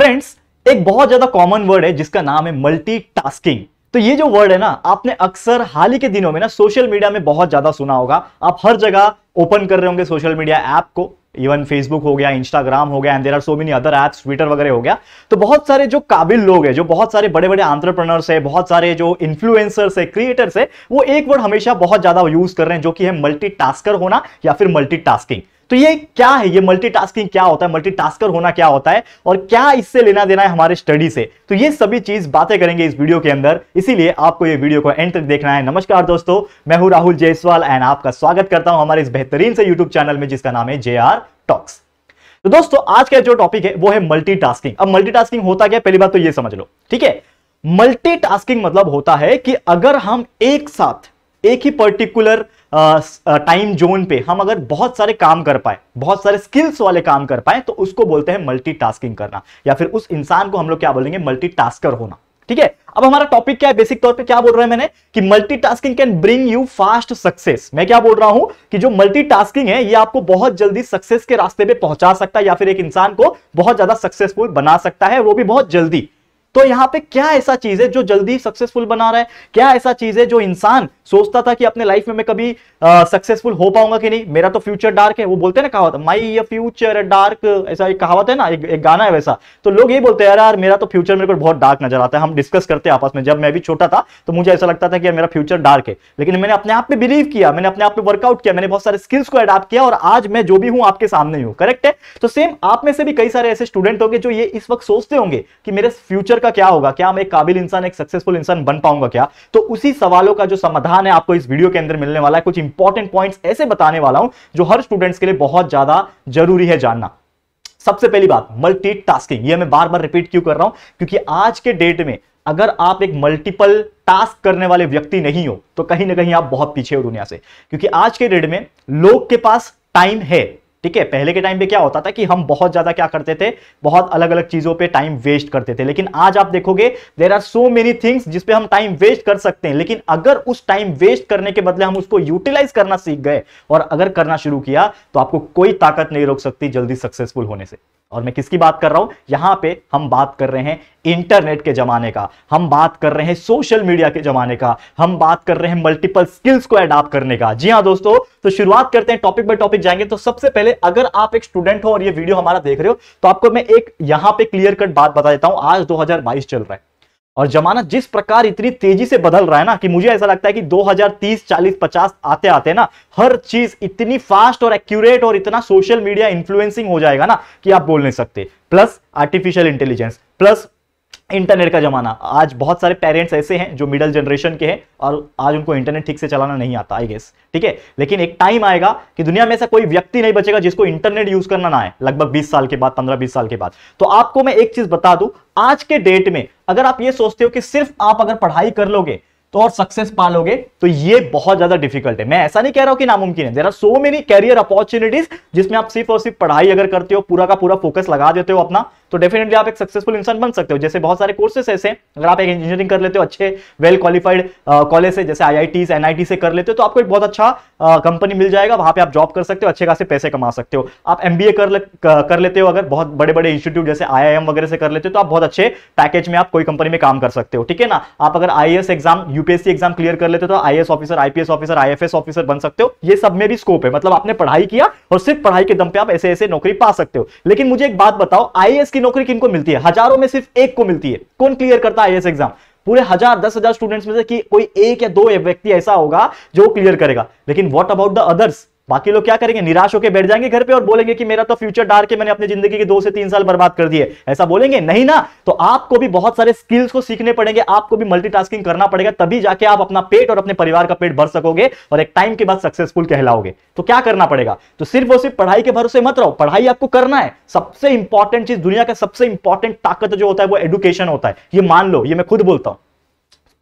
friends एक बहुत ज्यादा कॉमन वर्ड है जिसका नाम है मल्टीटास्किंग तो ये जो वर्ड है ना आपने अक्सर हाल ही के दिनों में ना सोशल मीडिया में बहुत ज्यादा सुना होगा आप हर जगह ओपन कर रहे होंगे सोशल मीडिया ऐप को इवन फेसबुक हो गया इंस्टाग्राम हो गया and there are so many other apps Twitter वगैरह हो गया तो बहुत सारे जो काबिल लोग हैं जो बहुत सारे बड़े बड़े आंट्रप्रनर्स है बहुत सारे जो इन्फ्लुएंसर्स है क्रिएटर्स है वो एक वर्ड हमेशा बहुत ज्यादा यूज कर रहे हैं जो कि है मल्टी होना या फिर मल्टी तो ये क्या है ये मल्टीटास्किंग क्या होता है मल्टीटास्कर होना क्या होता है और क्या इससे लेना देना है हमारे स्टडी से तो ये सभी चीज बातें करेंगे इस वीडियो के अंदर इसीलिए आपको ये वीडियो को एंड तक देखना है नमस्कार दोस्तों मैं हूं राहुल जयसवाल एंड आपका स्वागत करता हूं हमारे इस बेहतरीन से यूट्यूब चैनल में जिसका नाम है जे टॉक्स तो दोस्तों आज का जो टॉपिक है वो है मल्टीटास्किंग अब मल्टी होता क्या पहली बात तो ये समझ लो ठीक है मल्टी मतलब होता है कि अगर हम एक साथ एक ही पर्टिकुलर टाइम जोन पे हम अगर बहुत सारे काम कर पाए बहुत सारे स्किल्स वाले काम कर पाए तो उसको बोलते हैं मल्टीटास्किंग करना या फिर उस इंसान को हम लोग क्या बोलेंगे मल्टीटास्कर होना ठीक है अब हमारा टॉपिक क्या है बेसिक तौर पे क्या बोल रहा है मैंने कि multitasking can bring you fast success मैं क्या बोल रहा हूं कि जो मल्टीटास्किंग है ये आपको बहुत जल्दी सक्सेस के रास्ते पे पहुंचा सकता है या फिर एक इंसान को बहुत ज्यादा सक्सेसफुल बना सकता है वो भी बहुत जल्दी तो यहाँ पे क्या ऐसा चीज है जो जल्दी सक्सेसफुल बना रहा है क्या ऐसा चीज है जो इंसान सोचता था कि अपने लाइफ में मैं कभी सक्सेसफुल हो पाऊंगा कि नहीं मेरा तो फ्यूचर डार्क है वो बोलते ना कहावत माई ये फ्यूचर डार्क ऐसा एक कहावत है ना एक, एक गाना है वैसा तो लोग ये बोलते हैं यार यार मेरा तो फ्यूचर मेरे को बहुत डार्क नजर आता है हम डिस्कस करते हैं आपस में जब मैं भी छोटा था तो मुझे ऐसा लगता था कि मेरा फ्यूचर डार्क है लेकिन मैंने अपने आप पर बिलीव किया मैंने अपने आप पर वर्कआउट किया मैंने बहुत सारे स्किल्स को अडाप्ट किया और आज मैं जो भी हूं आपके सामने हूं करेक्ट है तो सेम आप में से भी कई सारे ऐसे स्टूडेंट होंगे जो ये इस वक्त सोचते होंगे कि मेरे फ्यूचर फ्यूचर का क्या होगा क्या मैं एक काबिल इंसान एक सक्सेसफुल इंसान बन पाऊंगा क्या तो उसी सवालों का जो समाधान है आपको इस वीडियो के अंदर मिलने वाला है कुछ इंपॉर्टेंट पॉइंट्स ऐसे बताने वाला हूं जो हर स्टूडेंट्स के लिए बहुत ज्यादा जरूरी है जानना सबसे पहली बात मल्टी टास्किंग मैं बार बार रिपीट क्यों कर रहा हूं क्योंकि आज के डेट में अगर आप एक मल्टीपल टास्क करने वाले व्यक्ति नहीं हो तो कहीं ना कहीं आप बहुत पीछे हो दुनिया से क्योंकि आज के डेट में लोग के पास टाइम है ठीक है पहले के टाइम पे क्या होता था कि हम बहुत ज्यादा क्या करते थे बहुत अलग अलग चीजों पे टाइम वेस्ट करते थे लेकिन आज आप देखोगे there are so many things जिसपे हम टाइम वेस्ट कर सकते हैं लेकिन अगर उस टाइम वेस्ट करने के बदले हम उसको यूटिलाइज करना सीख गए और अगर करना शुरू किया तो आपको कोई ताकत नहीं रोक सकती जल्दी सक्सेसफुल होने से और मैं किसकी बात कर रहा हूं यहां पे हम बात कर रहे हैं इंटरनेट के जमाने का हम बात कर रहे हैं सोशल मीडिया के जमाने का हम बात कर रहे हैं मल्टीपल स्किल्स को अडॉप्ट करने का जी हाँ दोस्तों तो शुरुआत करते हैं टॉपिक बाय टॉपिक जाएंगे तो सबसे पहले अगर आप एक स्टूडेंट हो और ये वीडियो हमारा देख रहे हो तो आपको मैं एक यहां पर क्लियर कट बात बता देता हूं आज दो चल रहा है और जमाना जिस प्रकार इतनी तेजी से बदल रहा है ना कि मुझे ऐसा लगता है कि 2030 40 50 आते आते ना हर चीज इतनी फास्ट और एक्यूरेट और इतना सोशल मीडिया इन्फ्लुएंसिंग हो जाएगा ना कि आप बोल नहीं सकते plus artificial intelligence plus internet का ज़माना आज बहुत सारे पेरेंट्स ऐसे हैं जो मिडिल जनरेशन के हैं और आज उनको इंटरनेट ठीक से चलाना नहीं आता आई गेस ठीक है लेकिन एक टाइम आएगा कि दुनिया में ऐसा कोई व्यक्ति नहीं बचेगा जिसको इंटरनेट यूज करना ना आए लगभग 20 साल के बाद 15-20 साल के बाद तो आपको मैं एक चीज बता दू आज के डेट में अगर आप ये सोचते हो कि सिर्फ आप अगर पढ़ाई कर लोगे तो और सक्सेस पा लोगे तो ये बहुत ज्यादा डिफिकल्ट है मैं ऐसा नहीं कह रहा हूं कि नामुमकिन है there are so many career opportunities जिसमें आप सिर्फ और सिर्फ पढ़ाई अगर करते हो पूरा का पूरा फोकस लगा देते हो अपना तो डेफिनेटली आप एक सक्सेसफुल इंसान बन सकते हो जैसे बहुत सारे कोर्सेस ऐसे अगर आप एक इंजीनियरिंग कर लेते हो अच्छे वेल क्वालिफाइड कॉलेज से जैसे आई एनआईटी से कर लेते हो तो आपको एक बहुत अच्छा कंपनी मिल जाएगा वहां पे आप जॉब कर सकते हो अच्छे खासे पैसे कमा सकते हो आप एमबीए कर, कर लेते हो अगर बहुत बड़े बड़े इंस्टीट्यूट जैसे आई वगैरह से कर लेते हो तो आप बहुत अच्छे पैकेज में आप कोई कंपनी में काम कर सकते हो ठीक है ना आप अगर I exam UPSC exam clear कर लेते हो तो I officer IPS officer I officer बन सकते हो ये सब में भी स्कोप है मतलब आपने पढ़ाई किया और सिर्फ पढ़ाई के दम पे आप ऐसे ऐसे नौकरी पा सकते हो लेकिन मुझे एक बात बताओ आई की नौकरी किनको मिलती है हजारों में सिर्फ एक को मिलती है कौन क्लियर करता है एग्जाम पूरे हजार दस हजार स्टूडेंट्स में से कि कोई एक या दो व्यक्ति ऐसा होगा जो क्लियर करेगा लेकिन व्हाट अबाउट द अदर्स बाकी लोग क्या करेंगे निराश होकर बैठ जाएंगे घर पे और बोलेंगे कि मेरा तो फ्यूचर डार के मैंने अपनी जिंदगी के दो से तीन साल बर्बाद कर दिए ऐसा बोलेंगे नहीं ना तो आपको भी बहुत सारे स्किल्स को सीखने पड़ेंगे आपको भी मल्टीटास्किंग करना पड़ेगा तभी जाके आप अपना पेट और अपने परिवार का पेट भर सकोगे और एक टाइम के बाद सक्सेसफुल कहलाओगे तो क्या करना पड़ेगा तो सिर्फ और सिर्फ पढ़ाई के भरोसे मत रहो पढ़ाई आपको करना है सबसे इंपॉर्टेंट चीज दुनिया का सबसे इंपॉर्टेंट ताकत जो होता है वो एडुकेशन होता है ये मान लो ये मैं खुद बोलता हूं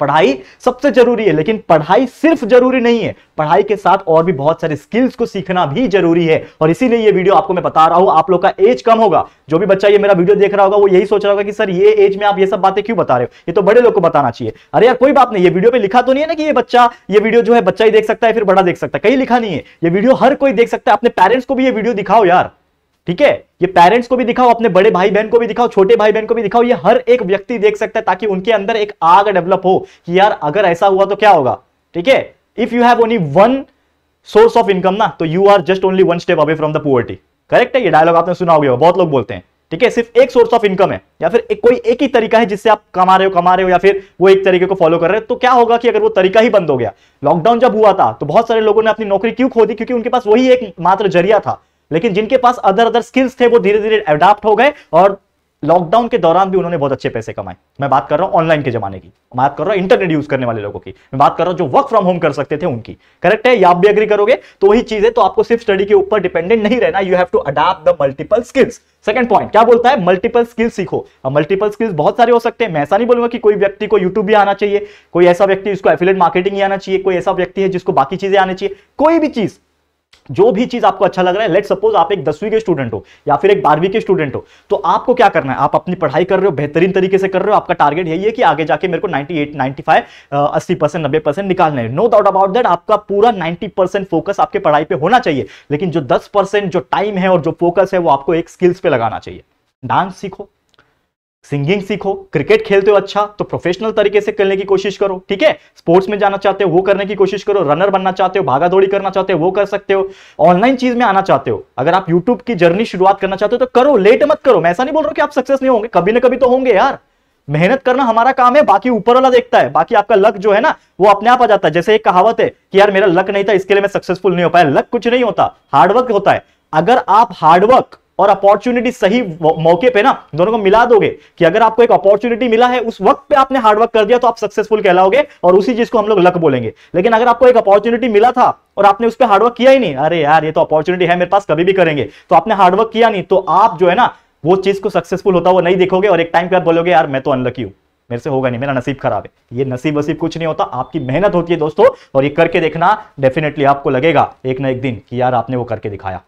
पढ़ाई सबसे जरूरी है लेकिन पढ़ाई सिर्फ जरूरी नहीं है पढ़ाई के साथ और भी बहुत सारे स्किल्स को सीखना भी जरूरी है और इसीलिए ये वीडियो आपको मैं बता रहा हूं आप लोग का एज कम होगा जो भी बच्चा ये मेरा वीडियो देख रहा होगा वो यही सोच रहा होगा कि सर ये एज में आप ये सब बातें क्यों बता रहे हो ये तो बड़े लोग को बताना चाहिए अरे यार कोई बात नहीं ये वीडियो पे लिखा तो नहीं है ना कि ये बच्चा ये वीडियो जो है बच्चा ही देख सकता है फिर बड़ा देख सकता है कहीं लिखा नहीं है ये वीडियो हर कोई देख सकता है अपने पेरेंट्स को भी ये वीडियो दिखाओ यार ठीक है ये पेरेंट्स को भी दिखाओ अपने बड़े भाई बहन को भी दिखाओ छोटे भाई बहन को भी दिखाओ ये हर एक व्यक्ति देख सकता है ताकि उनके अंदर एक आग डेवलप हो कि यार अगर ऐसा हुआ तो क्या होगा ठीक है if you have only one source of income ना तो you are just only one step away from the poverty correct है ये डायलॉग आपने सुना गया बहुत लोग बोलते हैं ठीक है सिर्फ एक सोर्स ऑफ इनकम है या फिर एक कोई एक ही तरीका है जिससे आप कमा रहे हो कमा रहे हो या फिर वो एक तरीके को फॉलो कर रहे हो तो क्या होगा कि अगर वो तरीका ही बंद हो गया लॉकडाउन जब हुआ था तो बहुत सारे लोगों ने अपनी नौकरी क्यों खो दी क्योंकि उनके पास वही एक मात्र जरिया था लेकिन जिनके पास अदर अदर स्किल्स थे वो धीरे धीरे एडाप्ट हो गए और लॉकडाउन के दौरान भी उन्होंने बहुत अच्छे पैसे कमाए मैं बात कर रहा हूं ऑनलाइन के जमाने की बात कर रहा हूं इंटरनेट यूज करने वाले लोगों की मैं बात कर रहा हूं जो वर्क फ्रॉम होम कर सकते थे उनकी करेक्ट है या आप भी अग्री करोगे तो वही चीज है तो आपको सिर्फ स्टडी के ऊपर डिपेंडेंट नहीं रहना you have to adapt the multiple skills second point क्या बोलता है मल्टीपल स्किल्स सीखो मल्टीपल स्किल्स बहुत सारे हो सकते हैं मैं ऐसा नहीं बोलूंगा कि कोई व्यक्ति को यूट्यूब भी आना चाहिए कोई ऐसा व्यक्ति जिसको एफिलेट मार्केटिंग ही आना चाहिए कोई ऐसा व्यक्ति है जिसको बाकी चीजें आनी चाहिए कोई भी चीज जो भी चीज आपको अच्छा लग रहा है लेट सपोज आप एक दसवीं के स्टूडेंट हो या फिर एक बारहवीं के स्टूडेंट हो तो आपको क्या करना है आप अपनी पढ़ाई कर रहे हो बेहतरीन तरीके से कर रहे हो आपका टारगेट यही है कि आगे जाके मेरे को 98, 95, 80 परसेंट नब्बे परसेंट निकालना है नो डाउट अबाउट दैट आपका पूरा नाइन्टी परसेंट फोकस आपके पढ़ाई पे होना चाहिए लेकिन जो दस परसेंट जो टाइम है और जो फोकस है वो आपको एक स्किल्स पे लगाना चाहिए डांस सीखो सिंगिंग सीखो क्रिकेट खेलते हो अच्छा तो प्रोफेशनल तरीके से खेलने की कोशिश करो ठीक है स्पोर्ट्स में जाना चाहते हो वो करने की कोशिश करो रनर बनना चाहते हो भागा दौड़ी करना चाहते हो वो कर सकते हो ऑनलाइन चीज में आना चाहते हो अगर आप यूट्यूब की जर्नी शुरुआत करना चाहते हो तो करो लेट मत करो मैं ऐसा नहीं बोल रहा कि आप सक्सेस नहीं होंगे कभी ना कभी तो होंगे यार मेहनत करना हमारा काम है बाकी ऊपर वाला देखता है बाकी आपका लक जो है ना वो अपने आप आ जाता है जैसे एक कहावत है कि यार मेरा लक नहीं था इसके लिए मैं सक्सेसफुल नहीं हो पाया लक कुछ नहीं होता हार्डवर्क होता है अगर आप हार्डवर्क और अपॉर्चुनिटी सही मौके पे ना दोनों को मिला दोगे कि अगर आपको एक अपॉर्चुनिटी मिला है उस वक्त पे आपने हार्डवर्क कर दिया तो आप सक्सेसफुल कहलाओगे और उसी चीज को हम लोग लक बोलेंगे लेकिन अगर आपको एक अपॉर्चुनिटी मिला था और आपने उस पर हार्डवर्क किया ही नहीं अरे यार ये तो अपॉर्चुनिटी है मेरे पास कभी भी करेंगे तो आपने हार्डवर्क किया नहीं तो आप जो है ना वो चीज को सक्सेसफुल होता हुआ नहीं देखोगे और एक टाइम के बाद बोलोगे यार मैं तो अनलकी हूं मेरे से होगा नहीं मेरा नसीब खराब है ये नसीब वसीब कुछ नहीं होता आपकी मेहनत होती है दोस्तों और ये करके देखना डेफिनेटली आपको लगेगा एक ना एक दिन कि यार आपने वो करके दिखाया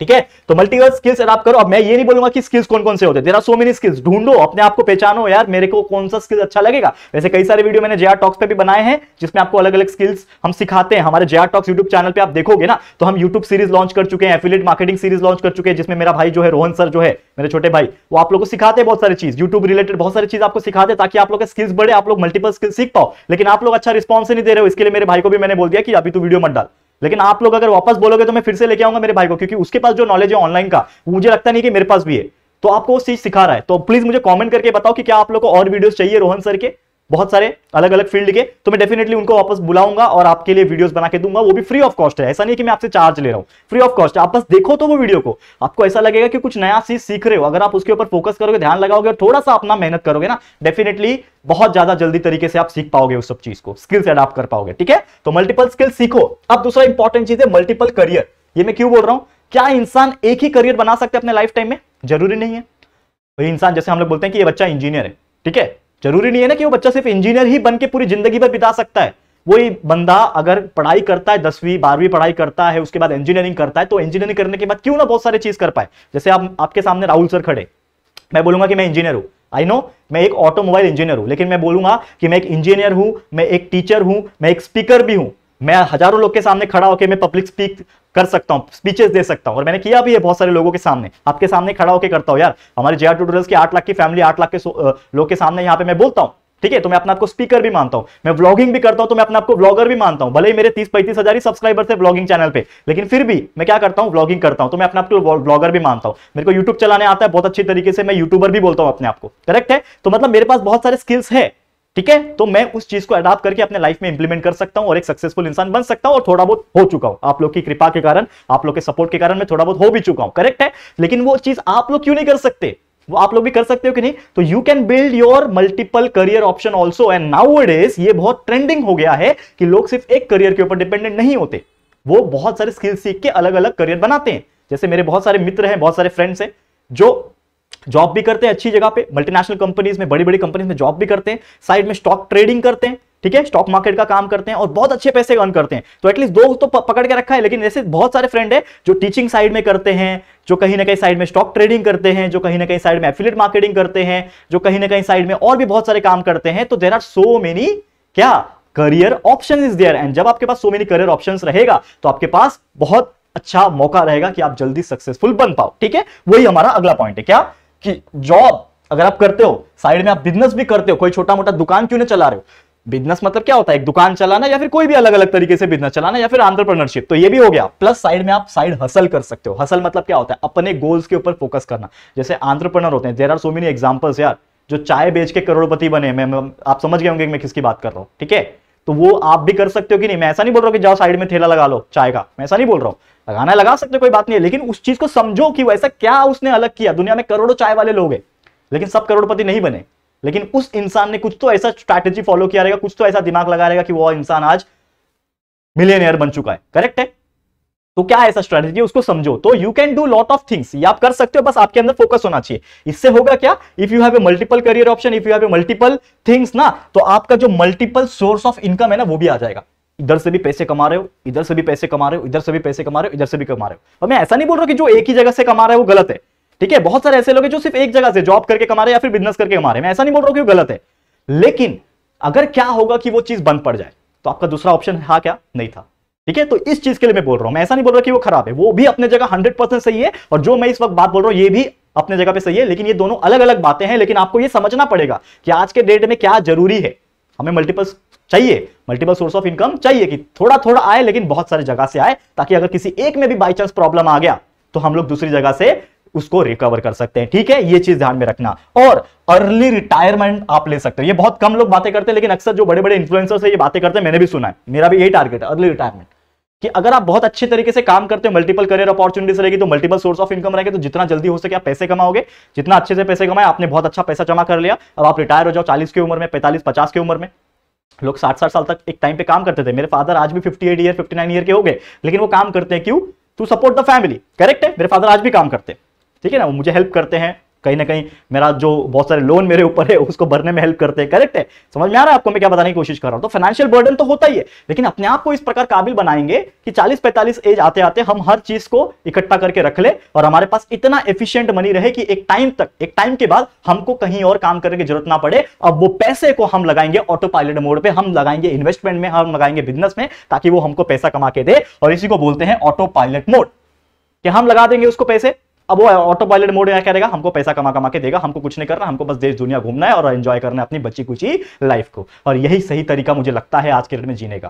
ठीक है तो मल्टीवर्स स्किल्स अडाप्ट करो अब मैं ये नहीं बोलूंगा कि स्किल्स कौन कौन से होते there are so many skills ढूंढो अपने आप को पहचानो यार मेरे को कौन सा स्किल अच्छा लगेगा वैसे कई सारे वीडियो मैंने जेआर टॉक्स पे भी बनाए हैं जिसमें आपको अलग अलग स्किल्स हम सिखाते हैं हमारे जेआर टॉक्स यूट्यूब चैनल पर आप देखोगे ना तो हम यूट्यूब सीरीज लॉन्च कर चुके हैं एफिलेट मार्केटिंग सीरीज लॉन्च कर चुके हैं जिसमें मेरा भाई जो है रोहन सर जो है मेरे छोटे भाई वो आप लोग को सिखाते हैं बहुत सारी चीज यूट्यूब रिलेटेड बहुत सारी चीज आपको सिखाते हैं ताकि आप लोग का स्किल्स बढ़े आप लोग मल्टीपल स्किल्स सीख पाओ लेकिन आप लोग अच्छा रिस्पॉन्स नहीं दे रहे हो इसके लिए मेरे भाई को भी मैंने बोल दिया कि अभी तू वीडियो मत डाल लेकिन आप लोग अगर वापस बोलोगे तो मैं फिर से लेके आऊंगा मेरे भाई को क्योंकि उसके पास जो नॉलेज है ऑनलाइन का मुझे लगता नहीं कि मेरे पास भी है तो आपको उस चीज सिखा रहा है तो प्लीज मुझे कमेंट करके बताओ कि क्या आप लोग को और वीडियोस चाहिए रोहन सर के बहुत सारे अलग अलग फील्ड के तो मैं डेफिनेटली उनको वापस बुलाऊंगा और आपके लिए वीडियोस बना के दूंगा वो भी फ्री ऑफ कॉस्ट है ऐसा नहीं कि मैं आपसे चार्ज ले रहा हूँ फ्री ऑफ कॉस्ट आप बस देखो तो वो वीडियो को आपको ऐसा लगेगा कि कुछ नया चीज सीख रहे हो अगर आप उसके ऊपर फोकस करोगे ध्यान लगाओगे और थोड़ा सा अपना मेहनत करोगे ना डेफिनेटली बहुत ज्यादा जल्दी तरीके से आप सीख पाओगे उस सब चीज को स्किल्स अडाप्ट कर पाओगे ठीक है तो मल्टीपल स्किल सीखो अब दूसरा इंपॉर्टेंट चीज है मल्टीपल करियर ये मैं क्यों बोल रहा हूँ क्या इंसान एक ही करियर बना सकते अपने लाइफ टाइम में जरूरी नहीं है इंसान जैसे हम लोग बोलते हैं कि ये बच्चा इंजीनियर है ठीक है जरूरी नहीं है ना कि वो बच्चा सिर्फ इंजीनियर ही बन के पूरी जिंदगी भर बिता सकता है वही बंदा अगर पढ़ाई करता है दसवीं बारहवीं पढ़ाई करता है उसके बाद इंजीनियरिंग करता है तो इंजीनियरिंग करने के बाद क्यों ना बहुत सारी चीज कर पाए जैसे आप आपके सामने राहुल सर खड़े मैं बोलूंगा कि मैं इंजीनियर हूं आई नो मैं एक ऑटोमोबाइल इंजीनियर हूं लेकिन मैं बोलूंगा कि मैं एक इंजीनियर हूं मैं एक टीचर हूं मैं एक स्पीकर भी हूं मैं हजारों लोग के सामने खड़ा होकर मैं पब्लिक स्पीक कर सकता हूँ स्पीचेस दे सकता हूँ और मैंने किया भी है बहुत सारे लोगों के सामने आपके सामने खड़ा होकर करता हूँ यार हमारे जे आर की आठ लाख की फैमिली आठ लाख के लोग के सामने यहाँ पे मैं बोलता हूँ ठीक है तो मैं अपने आपको स्पीकर भी मानता हूँ मैं ब्लॉगिंग भी करता हूँ तो मैं अपने आपको ब्लॉगर भी मानता हूँ भले ही मेरे तीस पैंतीस हजार ही सब्सक्राइबर्स है ब्लॉगिंग चैनल पे लेकिन फिर भी मैं क्या करता हूँ ब्लॉगिंग करता हूँ तो मैं अपने आपको ब्लॉगर भी मानता हूँ मेरे को यूट्यूब चलाने आता है बहुत अच्छी तरीके से मैं यूट्यूबर भी बोलता हूँ अपने आपको करेक्ट है तो मतलब मेरे पास बहुत सारे स्किल्स है ठीक है तो मैं उस चीज को अडाप्ट करके अपने लाइफ में इंप्लीमेंट कर सकता हूं और एक सक्सेसफुल इंसान बन सकता हूं और थोड़ा बहुत हो चुका हूं आप लोग की कृपा के कारण आप लोग के सपोर्ट के कारण मैं थोड़ा बहुत हो भी चुका हूं करेक्ट है लेकिन वो चीज आप लोग क्यों नहीं कर सकते वो आप लोग भी कर सकते हो कि नहीं तो you can build your multiple career option also and now is ये बहुत ट्रेंडिंग हो गया है कि लोग सिर्फ एक करियर के ऊपर डिपेंडेंट नहीं होते वो बहुत सारे स्किल्स सीख के अलग अलग करियर बनाते हैं जैसे मेरे बहुत सारे मित्र हैं बहुत सारे फ्रेंड्स हैं जो जॉब भी करते हैं अच्छी जगह पे मल्टीनेशनल कंपनीज में बड़ी बड़ी कंपनीज में जॉब भी करते हैं साइड में स्टॉक ट्रेडिंग करते हैं ठीक है स्टॉक मार्केट का काम करते हैं और बहुत अच्छे पैसे अर्न करते हैं तो एटलीस्ट दो तो पकड़ के रखा है लेकिन ऐसे बहुत सारे फ्रेंड है जो टीचिंग साइड में करते हैं जो कहीं ना कहीं साइड में स्टॉक ट्रेडिंग करते हैं जो कहीं ना कहीं साइड में एफिलेट मार्केटिंग करते हैं जो कहीं ना कहीं साइड में और भी बहुत सारे काम करते हैं तो देर आर सो मेनी क्या career option is there and जब आपके पास सो मेनी करियर ऑप्शन रहेगा तो आपके पास बहुत अच्छा मौका रहेगा कि आप जल्दी सक्सेसफुल बन पाओ ठीक है वही हमारा अगला पॉइंट है क्या कि जॉब अगर आप करते हो साइड में आप बिजनेस भी करते हो कोई छोटा मोटा दुकान क्यों नहीं चला रहे हो बिजनेस मतलब क्या होता है एक दुकान चलाना या फिर कोई भी अलग अलग तरीके से बिजनेस चलाना या फिर आंट्रप्रनरशिप तो ये भी हो गया प्लस साइड में आप साइड हसल कर सकते हो हसल मतलब क्या होता है अपने गोल्स के ऊपर फोकस करना जैसे आंट्रप्रनर होते हैं there are so many examples यार जो चाय बेच के करोड़पति बने मैं, आप समझ गए होंगे मैं किसकी बात कर रहा हूँ ठीक है तो वो आप भी कर सकते हो कि नहीं मैं ऐसा नहीं बोल रहा हूँ कि जाओ साइड में थेला लगा लो चाय का मैं ऐसा नहीं बोल रहा हूँ लगाना लगा सकते कोई बात नहीं है लेकिन उस चीज को समझो कि वैसा क्या उसने अलग किया दुनिया में करोड़ों चाय वाले लोग हैं लेकिन सब करोड़पति नहीं बने लेकिन उस इंसान ने कुछ तो ऐसा स्ट्रैटेजी फॉलो किया रहेगा कुछ तो ऐसा दिमाग लगा रहेगा कि वो इंसान आज मिलियनियर बन चुका है करेक्ट है तो क्या ऐसा स्ट्रैटेजी उसको समझो तो you can do lot of things ये आप कर सकते हो बस आपके अंदर फोकस होना चाहिए इससे होगा क्या if you have a multiple career option if you have a multiple things ना तो आपका जो मल्टीपल सोर्स ऑफ इनकम है ना वो भी आ जाएगा इधर से भी पैसे कमा रहे हो इधर से भी पैसे कमा रहे हो इधर से भी पैसे कमा रहे हो इधर से भी कमा रहे हो और मैं ऐसा नहीं बोल रहा कि जो एक ही जगह से कमा रहे है वो गलत है ठीक है बहुत सारे ऐसे लोग हैं जो सिर्फ एक जगह से जॉब करके कमा रहे हैं या फिर बिजनेस करके कमा रहे हैं मैं ऐसा नहीं बोल रहा कि वो गलत है लेकिन अगर क्या होगा कि वो चीज बंद पड़ जाए तो आपका दूसरा ऑप्शन था हाँ क्या नहीं था ठीक है तो इस चीज के लिए मैं बोल रहा हूं मैं ऐसा नहीं बोल रहा कि वो खराब है वो भी अपने जगह हंड्रेड परसेंट सही है और जो मैं इस वक्त बात बोल रहा हूं ये भी अपने जगह पे सही है लेकिन ये दोनों अलग अलग बातें हैं लेकिन आपको ये समझना पड़ेगा कि आज के डेट में क्या जरूरी है हमें मल्टीपल चाहिए मल्टीपल सोर्स ऑफ इनकम चाहिए कि थोड़ा थोड़ा आए लेकिन बहुत सारी जगह से आए ताकि अगर किसी एक में भी बाई चांस प्रॉब्लम आ गया तो हम लोग दूसरी जगह से उसको रिकवर कर सकते हैं ठीक है ये चीज ध्यान में रखना और अर्ली रिटायरमेंट आप ले सकते हैं ये बहुत कम लोग बातें करते हैं लेकिन अक्सर जो बड़े बड़े इन्फ्लुएंसर्स है ये बातें करते हैं मैंने भी सुना है मेरा भी यही टारगेट है अर्ली रिटायरमेंट कि अगर आप बहुत अच्छे तरीके से काम करते हो मल्टीपल करियर अपॉर्चुनिटीज रहेगी तो मल्टीपल सोर्स ऑफ इनकम रहेगी तो जितना जल्दी हो सके आप पैसे कमाओगे जितना अच्छे से पैसे कमाए आपने बहुत अच्छा पैसा जमा कर लिया अब आप रिटायर हो जाओ चालीस की उम्र में पैंतालीस पचास की उम्र में लोग साठ साठ साल तक एक टाइम पे काम करते थे मेरे फादर आज भी fifty eight year fifty nine year के हो गए लेकिन वो काम करते हैं क्यों to support the family correct है मेरे फादर आज भी काम करते हैं ठीक है ना वो मुझे हेल्प करते हैं कहीं ना कहीं मेरा जो बहुत सारे लोन मेरे ऊपर है उसको भरने में हेल्प करते हैं करेक्ट है समझ में आ रहा है आपको मैं क्या बताने की कोशिश कर रहा हूं तो फाइनेंशियल बर्डन तो होता ही है लेकिन अपने आप को इस प्रकार काबिल बनाएंगे कि 40-45 एज आते आते हम हर चीज को इकट्ठा करके रख ले और हमारे पास इतना एफिशियंट मनी रहे कि एक टाइम तक एक टाइम के बाद हमको कहीं और काम करने की जरूरत ना पड़े अब वो पैसे को हम लगाएंगे ऑटो पायलट मोड पर हम लगाएंगे इन्वेस्टमेंट में हम लगाएंगे बिजनेस में ताकि वो हमको पैसा कमा के दे और इसी को बोलते हैं ऑटो पायलट मोड कि हम लगा देंगे उसको पैसे अब वो ऑटो पायलट मोड क्या करेगा हमको पैसा कमा कमा के देगा हमको कुछ नहीं करना हमको बस देश दुनिया घूमना है और एंजॉय करना है अपनी बची कुची लाइफ को और यही सही तरीका मुझे लगता है आज के डेट में जीने का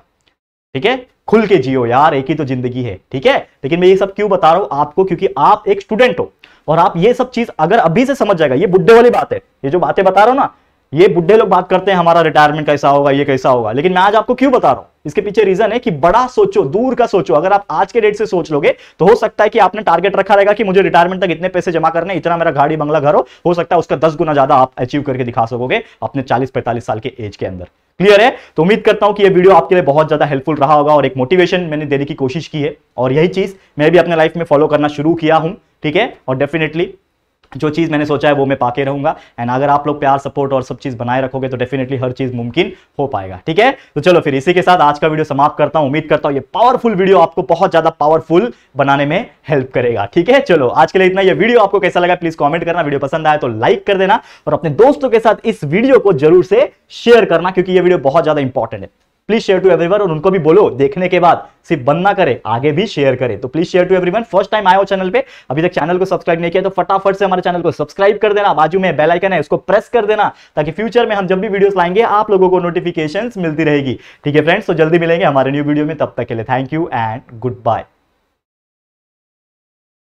ठीक है खुल के जियो यार एक ही तो जिंदगी है ठीक है लेकिन मैं ये सब क्यों बता रहा हूं आपको क्योंकि आप एक स्टूडेंट हो और आप ये सब चीज अगर अभी से समझ जाएगा ये बुढ़े वाली बात है ये जो बातें बता रहा हूं ना ये बुढ़े लोग बात करते हैं हमारा रिटायरमेंट कैसा होगा ये कैसा होगा लेकिन मैं आज आपको क्यों बता रहा हूं इसके पीछे रीजन है कि बड़ा सोचो दूर का सोचो अगर आप आज के डेट से सोच लोगे तो हो सकता है कि आपने टारगेट रखा रहेगा कि मुझे रिटायरमेंट तक इतने पैसे जमा करने इतना मेरा गाड़ी बंगला घर हो हो सकता है उसका दस गुना ज्यादा आप अचीव करके दिखा सकोगे अपने चालीस पैंतालीस साल के एज के अंदर क्लियर है तो उम्मीद करता हूं कि ये वीडियो आपके लिए बहुत ज्यादा हेल्पफुल रहा होगा और एक मोटिवेशन मैंने देने की कोशिश की है और यही चीज मैं भी अपने लाइफ में फॉलो करना शुरू किया हूं ठीक है और डेफिनेटली जो चीज़ मैंने सोचा है वो मैं पाके रहूंगा एंड अगर आप लोग प्यार सपोर्ट और सब चीज़ बनाए रखोगे तो डेफिनेटली हर चीज़ मुमकिन हो पाएगा ठीक है तो चलो फिर इसी के साथ आज का वीडियो समाप्त करता हूँ उम्मीद करता हूँ ये पावरफुल वीडियो आपको बहुत ज़्यादा पावरफुल बनाने में हेल्प करेगा ठीक है चलो आज के लिए इतना ये वीडियो आपको कैसा लगा प्लीज़ कॉमेंट करना वीडियो पसंद आया तो लाइक कर देना और अपने दोस्तों के साथ इस वीडियो को जरूर से शेयर करना क्योंकि ये वीडियो बहुत ज़्यादा इंपॉर्टेंट है प्लीज शेयर टू एवरीवन और उनको भी बोलो देखने के बाद सिर्फ बंद ना करें आगे भी शेयर करें तो please share to everyone first time आए हो चैनल पे अभी तक चैनल को सब्सक्राइब नहीं किया तो फटाफट से हमारे चैनल को सब्सक्राइब कर देना बाजू में बेल आइकन है उसको प्रेस कर देना ताकि फ्यूचर में हम जब भी वीडियो लाएंगे आप लोगों को नोटिफिकेशन मिलती रहेगी ठीक है फ्रेंड्स तो जल्दी मिलेंगे हमारे न्यू वीडियो में तब तक के लिए thank you and good bye